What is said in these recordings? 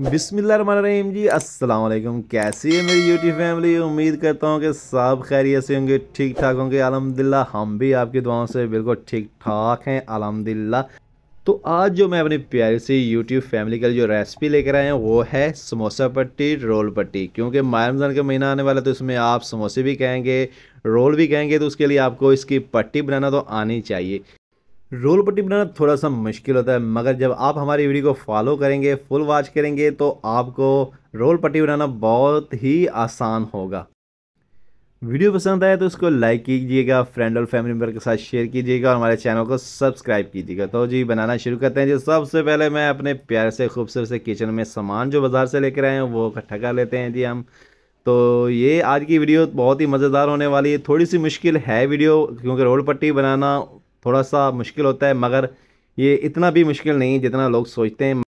रहीम जी असलम कैसी है मेरी यूट्यूब फैमिली उम्मीद करता हूँ कि सब खैरियत से होंगे ठीक ठाक होंगे अलहमदिल्ला हम भी आपकी दुआओं से बिल्कुल ठीक ठाक हैं अलहमदिल्ला तो आज जो मैं अपनी प्यारी सी यूट्यूब फैमिली के लिए जो रेसिपी लेकर आए हैं वो है समोसा पट्टी रोल पट्टी क्योंकि माह रमज़ान का महीना आने वाला तो इसमें आप समोसे भी कहेंगे रोल भी कहेंगे तो उसके लिए आपको इसकी पट्टी बनाना तो आनी चाहिए रोल पट्टी बनाना थोड़ा सा मुश्किल होता है मगर जब आप हमारी वीडियो को फॉलो करेंगे फुल वॉच करेंगे तो आपको रोल पट्टी बनाना बहुत ही आसान होगा वीडियो पसंद आए तो उसको लाइक कीजिएगा फ्रेंड और फैमिली मेम्बर के साथ शेयर कीजिएगा और हमारे चैनल को सब्सक्राइब कीजिएगा तो जी बनाना शुरू करते हैं जी सबसे पहले मैं अपने प्यार से खूबसूरत से किचन में सामान जो बाज़ार से लेकर आए हैं वो इकट्ठा कर लेते हैं जी हम तो ये आज की वीडियो बहुत ही मज़ेदार होने वाली है थोड़ी सी मुश्किल है वीडियो क्योंकि रोल पट्टी बनाना थोड़ा सा मुश्किल होता है मगर ये इतना भी मुश्किल नहीं जितना लोग सोचते हैं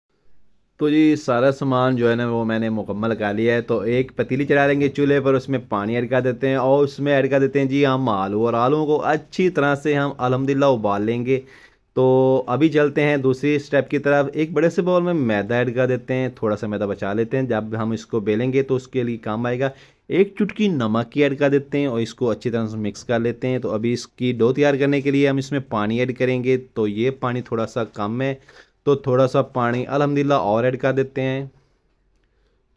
तो जी सारा सामान जो है ना वो मैंने मुकम्मल कर लिया है तो एक पतीली चढ़ा लेंगे चूल्हे पर उसमें पानी ऐड कर देते हैं और उसमें ऐड कर देते हैं जी हम आलू और आलू को अच्छी तरह से हम अलहमदिल्ला उबाल लेंगे तो अभी चलते हैं दूसरी स्टेप की तरफ एक बड़े से बॉल में मैदा ऐड कर देते हैं थोड़ा सा मैदा बचा लेते हैं जब हम इसको बेलेंगे तो उसके लिए काम आएगा एक चुटकी नमक की ऐड कर देते हैं और इसको अच्छी तरह से मिक्स कर लेते हैं तो अभी इसकी डो तैयार करने के लिए हम इसमें पानी ऐड करेंगे तो ये पानी थोड़ा सा कम है तो थोड़ा सा पानी अलहमदिल्ला और ऐड कर देते हैं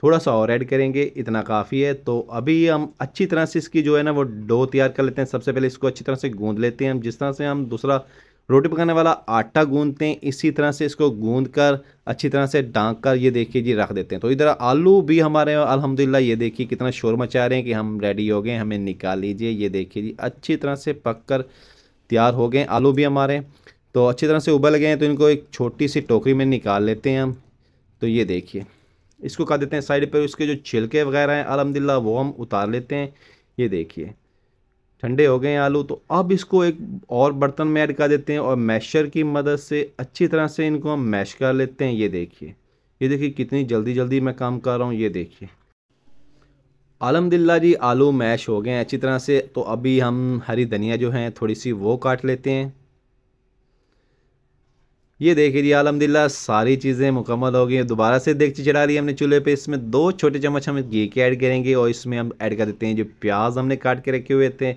थोड़ा सा और ऐड करेंगे इतना काफ़ी है तो अभी हम अच्छी तरह से इसकी जो है ना वो डो तैयार कर लेते हैं सबसे पहले इसको अच्छी तरह से गूँध लेते हैं हम जिस तरह से हम दूसरा रोटी पकाने वाला आटा गूंदते हैं इसी तरह से इसको गूंद कर अच्छी तरह से डांक कर ये देखिए जी रख देते हैं तो इधर आलू भी हमारे अल्हम्दुलिल्लाह ये देखिए कितना शोर मचा रहे हैं कि हम रेडी हो गए हमें निकाल लीजिए ये देखिए जी अच्छी तरह से पक कर तैयार हो गए आलू भी हमारे तो अच्छी तरह से उबल गए हैं तो इनको एक छोटी सी टोकरी में निकाल लेते हैं हम तो ये देखिए इसको कर देते हैं साइड पर उसके जो छिलके वगैरह हैं अलहमदिल्ला वो हम उतार लेते हैं ये देखिए ठंडे हो गए आलू तो अब इसको एक और बर्तन में ऐड कर देते हैं और मैशर की मदद से अच्छी तरह से इनको हम मैश कर लेते हैं ये देखिए ये देखिए कितनी जल्दी जल्दी मैं काम कर रहा हूँ ये देखिए अलहमदिल्ला जी आलू मैश हो गए हैं अच्छी तरह से तो अभी हम हरी धनिया जो हैं थोड़ी सी वो काट लेते हैं ये देख लीजिए अलहमदिल्ला सारी चीज़ें मुकम्मल हो गई दोबारा से देखिए चढ़ा ली हमने चूल्हे पे इसमें दो छोटे चम्मच हम घी के ऐड करेंगे और इसमें हम ऐड कर देते हैं जो प्याज हमने काट के रखे हुए थे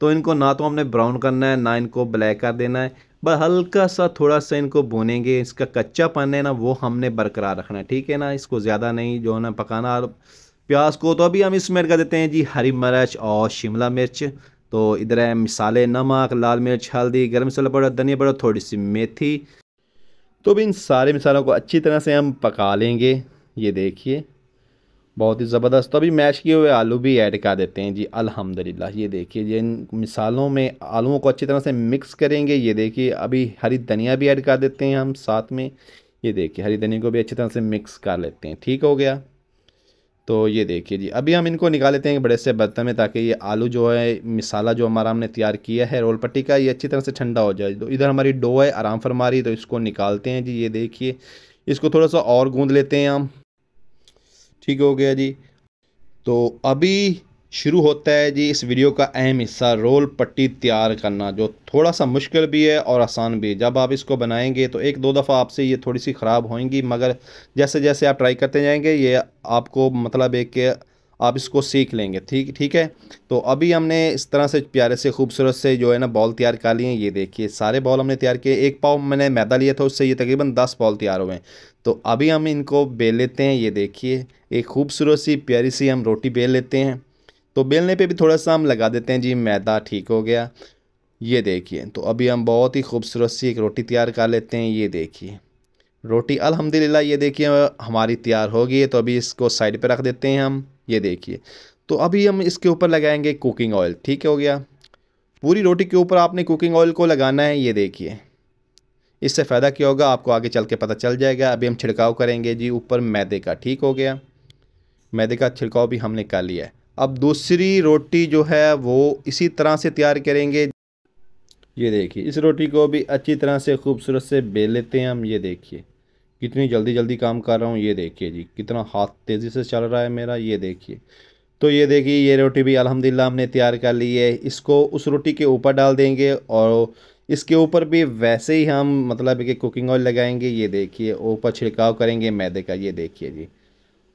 तो इनको ना तो हमने ब्राउन करना है ना इनको ब्लैक कर देना है बस हल्का सा थोड़ा सा इनको भुनेंगे इसका कच्चा पन है ना वो हमने बरकरार रखना है ठीक है ना इसको ज़्यादा नहीं जो है ना पकाना प्याज को तो अभी हम इसमें ऐड कर देते हैं जी हरी मिर्च और शिमला मिर्च तो इधर है मिसाले नमक लाल मिर्च हल्दी गर्म मसाला पाउडर धनिया पाउडर थोड़ी सी मेथी तो भी इन सारे मिसालों को अच्छी तरह से हम पका लेंगे ये देखिए बहुत ही ज़बरदस्त तो अभी मैश किए हुए आलू भी ऐड कर देते हैं जी अल्हम्दुलिल्लाह ये देखिए ये इन मिसालों में आलूओं को अच्छी तरह से मिक्स करेंगे ये देखिए अभी हरी धनिया भी ऐड कर देते हैं हम साथ में ये देखिए हरी धनिया को भी अच्छी तरह से मिक्स कर लेते हैं ठीक हो गया तो ये देखिए जी अभी हम इनको निकाल लेते हैं बड़े से बर्तन में ताकि ये आलू जो है मिसाला जो हमारा हमने तैयार किया है रोल पट्टी का ये अच्छी तरह से ठंडा हो जाए तो इधर हमारी डो है आराम फरमा रही तो इसको निकालते हैं जी ये देखिए इसको थोड़ा सा और गूँध लेते हैं हम ठीक हो गया जी तो अभी शुरू होता है जी इस वीडियो का अहम हिस्सा रोल पट्टी तैयार करना जो थोड़ा सा मुश्किल भी है और आसान भी है जब आप इसको बनाएंगे तो एक दो दफ़ा आपसे ये थोड़ी सी ख़राब होंगी मगर जैसे जैसे आप ट्राई करते जाएंगे ये आपको मतलब एक के आप इसको सीख लेंगे ठीक ठीक है तो अभी हमने इस तरह से प्यारे से खूबसूरत से जो है ना बॉल तैयार कर लिए ये देखिए सारे बॉल हमने तैयार किए एक पाव मैंने मैदा लिया था उससे ये तकरीबन दस बॉल तैयार हुए हैं तो अभी हम इनको बेल लेते हैं ये देखिए एक खूबसूरत सी प्यारी सी हम रोटी बेल लेते हैं तो बेलने पे भी थोड़ा सा हम लगा देते हैं जी मैदा ठीक हो गया ये देखिए तो अभी हम बहुत ही खूबसूरत सी एक रोटी तैयार कर लेते हैं ये देखिए रोटी अलहमदिल्ला ये देखिए हमारी तैयार हो गई है तो अभी इसको साइड पर रख देते हैं हम ये देखिए तो अभी हम इसके ऊपर लगाएंगे कुकिंग ऑयल ठीक हो गया पूरी रोटी के ऊपर आपने कुकिंग ऑयल को लगाना है ये देखिए इससे फ़ायदा क्या होगा आपको आगे चल के पता चल जाएगा अभी हम छिड़काव करेंगे जी ऊपर मैदे का ठीक हो गया मैदे का छिड़काव भी हमने कर लिया है अब दूसरी रोटी जो है वो इसी तरह से तैयार करेंगे ये देखिए इस रोटी को भी अच्छी तरह से खूबसूरत से बेल लेते हैं हम ये देखिए कितनी जल्दी जल्दी काम कर रहा हूँ ये देखिए जी कितना हाथ तेज़ी से चल रहा है मेरा ये देखिए तो ये देखिए ये रोटी भी अल्हम्दुलिल्लाह हमने तैयार कर ली है इसको उस रोटी के ऊपर डाल देंगे और इसके ऊपर भी वैसे ही हम मतलब कि कुकिंग ऑयल लगाएंगे ये देखिए ऊपर छिड़काव करेंगे मैदे का ये देखिए जी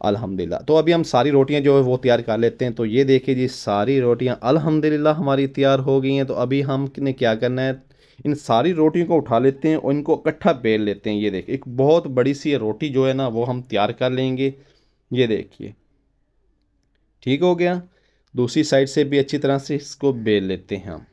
अल्हम्दुलिल्लाह तो अभी हम सारी रोटियां जो है वो तैयार कर लेते हैं तो ये देखिए जी सारी रोटियां अल्हम्दुलिल्लाह हमारी तैयार हो गई हैं तो अभी हमने क्या करना है इन सारी रोटियों को उठा लेते हैं और इनको इकट्ठा बेल लेते हैं ये देखिए एक बहुत बड़ी सी रोटी जो है ना वो हम तैयार कर लेंगे ये देखिए ठीक हो गया दूसरी साइड से भी अच्छी तरह से इसको बेल लेते हैं हम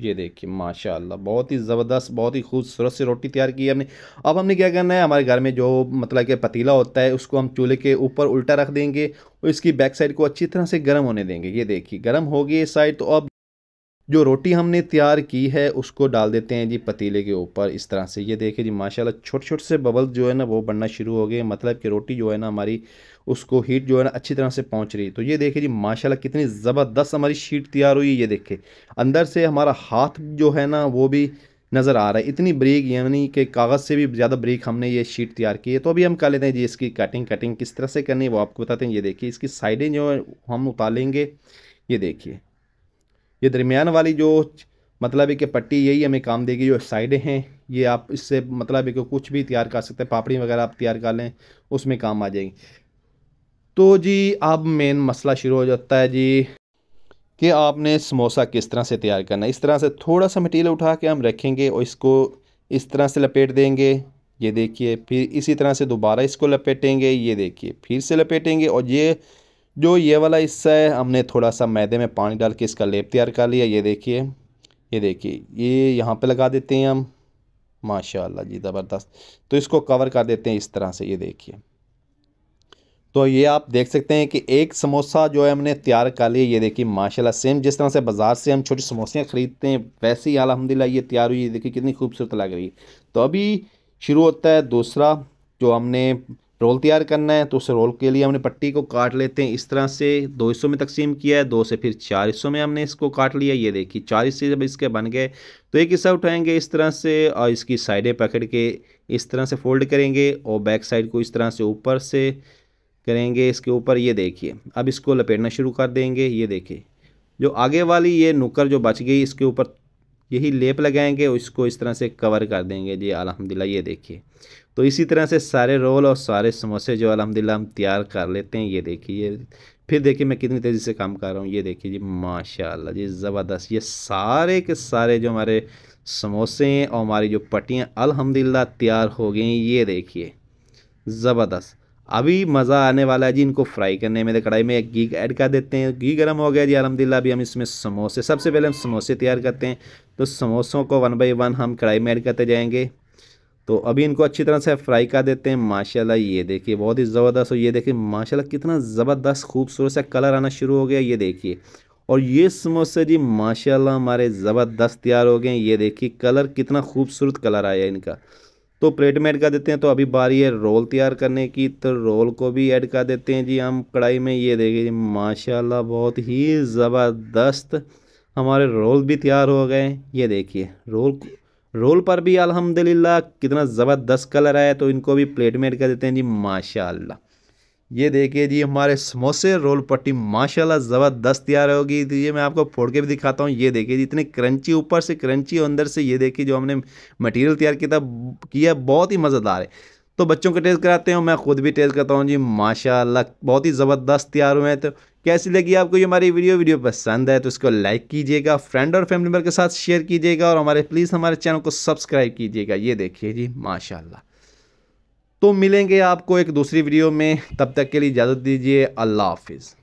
ये देखिए माशाल्लाह बहुत ही ज़बरदस्त बहुत ही खूबसूरत सी रोटी तैयार की है हमने अब हमने क्या करना है हमारे घर में जो मतलब कि पतीला होता है उसको हम चूल्हे के ऊपर उल्टा रख देंगे और इसकी बैक साइड को अच्छी तरह से गर्म होने देंगे ये देखिए गर्म होगी ये साइड तो अब जो रोटी हमने तैयार की है उसको डाल देते हैं जी पतीले के ऊपर इस तरह से ये देखिए जी माशाल्लाह छोटे छोटे से बबल जो है ना वो बनना शुरू हो गए मतलब कि रोटी जो है ना हमारी उसको हीट जो है ना अच्छी तरह से पहुंच रही है तो ये देखिए जी माशाल्लाह कितनी ज़बरदस्त हमारी शीट तैयार हुई ये देखे अंदर से हमारा हाथ जो है ना वो भी नज़र आ रहा है इतनी ब्रेक यानी कि कागज़ से भी ज़्यादा ब्रेक हमने ये शीट तैयार की है तो अभी हम कह लेते हैं जी इसकी कटिंग कटिंग किस तरह से करनी है वो आपको बताते हैं ये देखिए इसकी साइडें जो है हम उतारेंगे ये देखिए ये दरमियान वाली जो मतलब है कि पट्टी यही हमें काम देगी जो साइडें हैं ये आप इससे मतलब है कि कुछ भी तैयार कर सकते हैं पापड़ी वगैरह आप तैयार कर लें उसमें काम आ जाएगी तो जी अब मेन मसला शुरू हो जाता है जी कि आपने समोसा किस तरह से तैयार करना है इस तरह से थोड़ा सा मटीरियल उठा के हम रखेंगे और इसको इस तरह से लपेट देंगे ये देखिए फिर इसी तरह से दोबारा इसको लपेटेंगे ये देखिए फिर से लपेटेंगे और ये जो ये वाला हिस्सा है हमने थोड़ा सा मैदे में पानी डाल के इसका लेप तैयार कर लिया ये देखिए ये देखिए ये यहाँ पे लगा देते हैं हम माशाल्लाह जी ज़बरदस्त तो इसको कवर कर देते हैं इस तरह से ये देखिए तो ये आप देख सकते हैं कि एक समोसा जो है हमने तैयार कर लिया ये देखिए माशाल्लाह सेम जिस तरह से बाज़ार से हम छोटे समोसे ख़रीदते हैं वैसे ही अलहमदिल्ला ये तैयार हुई देखिए कितनी खूबसूरत लग रही है तो अभी शुरू होता है दूसरा जो हमने रोल तैयार करना है तो उस रोल के लिए हमने पट्टी को काट लेते हैं इस तरह से दो हिस्सों में तकसीम किया है दो से फिर चार हिस्सों में हमने इसको काट लिया ये देखिए चार हिस्से जब इसके बन गए तो एक हिस्सा उठाएंगे इस तरह से और इसकी साइडें पकड़ के इस तरह से फोल्ड करेंगे और बैक साइड को इस तरह से ऊपर से करेंगे इसके ऊपर ये देखिए अब इसको लपेटना शुरू कर देंगे ये देखिए जो आगे वाली ये नुकर जो बच गई इसके ऊपर यही लेप लगाएंगे और इसको इस तरह से कवर कर देंगे जी अलहमदिल्ला ये देखिए तो इसी तरह से सारे रोल और सारे समोसे जो अलहमदिल्ला हम तैयार कर लेते हैं ये देखिए फिर देखिए मैं कितनी तेज़ी से काम कर रहा हूँ ये देखिए जी माशाल्लाह जी ज़बरदस्त ये सारे के सारे जो हमारे समोसे हैं और हमारी जो पट्टियाँ अलहमदिल्ला तैयार हो गई ये देखिए ज़बरदस्त अभी मज़ा आने वाला है जी इनको फ्राई करने में कढ़ाई में एक घी ऐड कर देते हैं घी गर्म हो गया जी अलहमदिल्ला अभी हम इसमें समोसे सबसे पहले हम समोसे तैयार करते हैं तो समोसों को वन बाई वन हम कढ़ाई में ऐड करते जाएंगे तो अभी इनको अच्छी तरह से फ्राई कर देते हैं माशाल्लाह ये देखिए बहुत ही ज़बरदस्त और ये देखिए माशाल्लाह कितना ज़बरदस्त खूबसूरत सा कलर आना शुरू हो गया ये देखिए और ये समोसे जी माशाल्लाह हमारे ज़बरदस्त तैयार हो गए ये देखिए कलर कितना खूबसूरत कलर आया इनका तो प्लेट में ऐड कर देते हैं तो अभी बारी है रोल तैयार करने की तो रोल को भी ऐड कर देते हैं जी हम कढ़ाई में ये देखिए जी माशाल्लाह बहुत ही ज़बरदस्त हमारे रोल भी तैयार हो गए ये देखिए रोल रोल पर भी अलहमदिल्ला कितना ज़बरदस्त कलर आया तो इनको भी प्लेट में ऐड कर देते हैं जी माशा ये देखिए जी हमारे समोसे रोल पट्टी माशाल्लाह ज़बरदस्त तैयार होगी तो ये मैं आपको फोड़ के भी दिखाता हूँ ये देखिए जी इतने क्रंची ऊपर से क्रंची और अंदर से ये देखिए जो हमने मटेरियल तैयार किया था किया बहुत ही मज़ेदार है तो बच्चों को टेस्ट कराते हैं मैं ख़ुद भी टेस्ट करता हूँ जी माशाल्लाह बहुत ही ज़बरदस्त तैयार हुए हैं तो कैसी लगी आपको ये हमारी वीडियो वीडियो पसंद है तो इसको लाइक कीजिएगा फ्रेंड और फैमिली मेम्बर के साथ शेयर कीजिएगा और हमारे प्लीज़ हमारे चैनल को सब्सक्राइब कीजिएगा ये देखिए जी माशाल्लाह तो मिलेंगे आपको एक दूसरी वीडियो में तब तक के लिए इजाज़त दीजिए अल्लाह हाफिज़